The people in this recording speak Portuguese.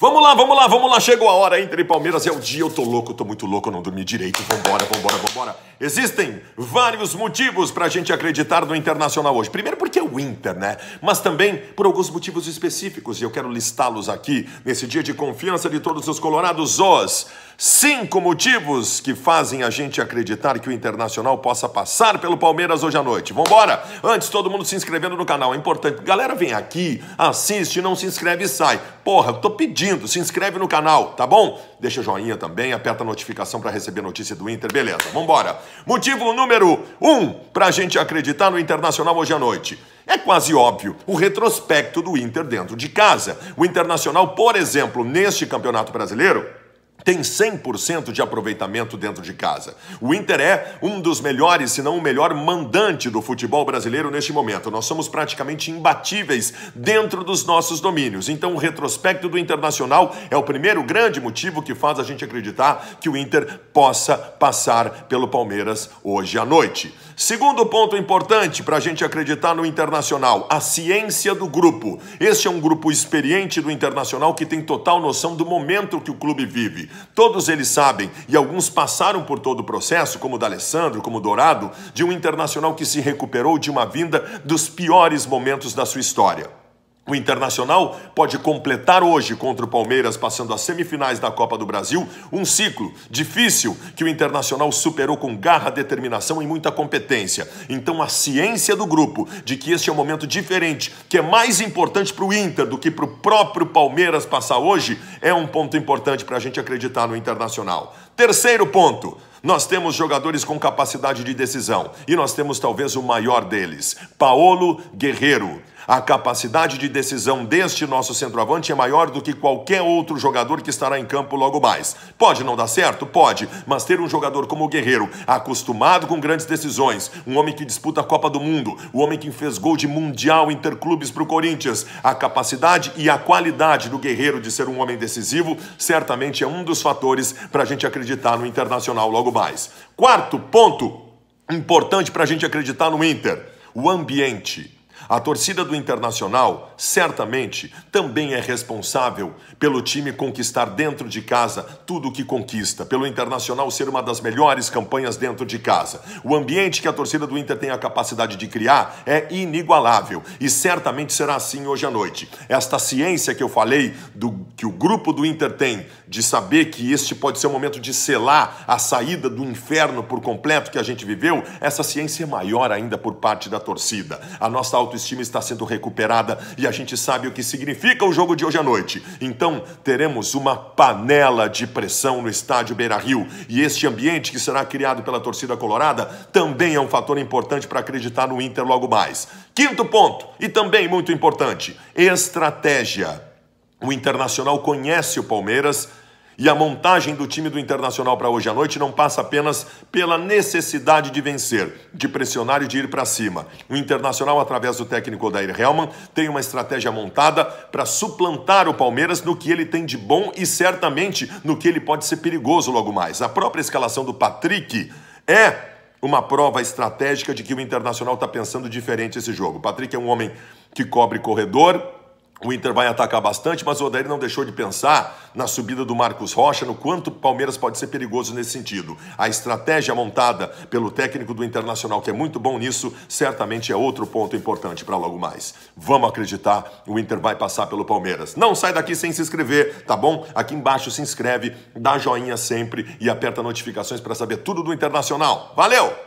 Vamos lá, vamos lá, vamos lá. Chegou a hora, entre Palmeiras é o dia. Eu tô louco, tô muito louco, não dormi direito. Vambora, vambora, vambora. Existem vários motivos pra gente acreditar no Internacional hoje. Primeiro porque é o Inter, né? Mas também por alguns motivos específicos. E eu quero listá-los aqui nesse dia de confiança de todos os colorados. Os Cinco motivos que fazem a gente acreditar que o Internacional possa passar pelo Palmeiras hoje à noite. Vambora! Antes, todo mundo se inscrevendo no canal, é importante. Galera, vem aqui, assiste, não se inscreve e sai. Porra, eu tô pedindo, se inscreve no canal, tá bom? Deixa joinha também, aperta a notificação para receber notícia do Inter, beleza, vambora. Motivo número um pra gente acreditar no Internacional hoje à noite. É quase óbvio o retrospecto do Inter dentro de casa. O Internacional, por exemplo, neste Campeonato Brasileiro, tem 100% de aproveitamento dentro de casa. O Inter é um dos melhores, se não o melhor mandante do futebol brasileiro neste momento. Nós somos praticamente imbatíveis dentro dos nossos domínios. Então, o retrospecto do Internacional é o primeiro grande motivo que faz a gente acreditar que o Inter possa passar pelo Palmeiras hoje à noite. Segundo ponto importante para a gente acreditar no Internacional, a ciência do grupo. Este é um grupo experiente do Internacional que tem total noção do momento que o clube vive. Todos eles sabem, e alguns passaram por todo o processo, como o D'Alessandro, como o Dourado, de um internacional que se recuperou de uma vinda dos piores momentos da sua história. O Internacional pode completar hoje contra o Palmeiras, passando às semifinais da Copa do Brasil, um ciclo difícil que o Internacional superou com garra, determinação e muita competência. Então, a ciência do grupo de que este é um momento diferente, que é mais importante para o Inter do que para o próprio Palmeiras passar hoje, é um ponto importante para a gente acreditar no Internacional. Terceiro ponto. Nós temos jogadores com capacidade de decisão e nós temos talvez o maior deles, Paolo Guerreiro. A capacidade de decisão deste nosso centroavante é maior do que qualquer outro jogador que estará em campo logo mais. Pode não dar certo? Pode, mas ter um jogador como o Guerreiro, acostumado com grandes decisões, um homem que disputa a Copa do Mundo, o homem que fez gol de Mundial Interclubes para o Corinthians, a capacidade e a qualidade do Guerreiro de ser um homem decisivo certamente é um dos fatores para a gente acreditar no Internacional logo mais. Quarto ponto importante para a gente acreditar no Inter: o ambiente. A torcida do Internacional, certamente, também é responsável pelo time conquistar dentro de casa tudo o que conquista, pelo Internacional ser uma das melhores campanhas dentro de casa. O ambiente que a torcida do Inter tem a capacidade de criar é inigualável e certamente será assim hoje à noite. Esta ciência que eu falei do que o grupo do Inter tem de saber que este pode ser o momento de selar a saída do inferno por completo que a gente viveu, essa ciência é maior ainda por parte da torcida. A nossa auto autoestima está sendo recuperada e a gente sabe o que significa o jogo de hoje à noite. Então, teremos uma panela de pressão no estádio Beira-Rio e este ambiente que será criado pela torcida colorada também é um fator importante para acreditar no Inter logo mais. Quinto ponto, e também muito importante, estratégia. O Internacional conhece o Palmeiras e a montagem do time do Internacional para hoje à noite não passa apenas pela necessidade de vencer, de pressionar e de ir para cima. O Internacional, através do técnico Odair Helman, tem uma estratégia montada para suplantar o Palmeiras no que ele tem de bom e certamente no que ele pode ser perigoso logo mais. A própria escalação do Patrick é uma prova estratégica de que o Internacional está pensando diferente esse jogo. O Patrick é um homem que cobre corredor, o Inter vai atacar bastante, mas o Odair não deixou de pensar na subida do Marcos Rocha, no quanto o Palmeiras pode ser perigoso nesse sentido. A estratégia montada pelo técnico do Internacional, que é muito bom nisso, certamente é outro ponto importante para logo mais. Vamos acreditar, o Inter vai passar pelo Palmeiras. Não sai daqui sem se inscrever, tá bom? Aqui embaixo se inscreve, dá joinha sempre e aperta notificações para saber tudo do Internacional. Valeu!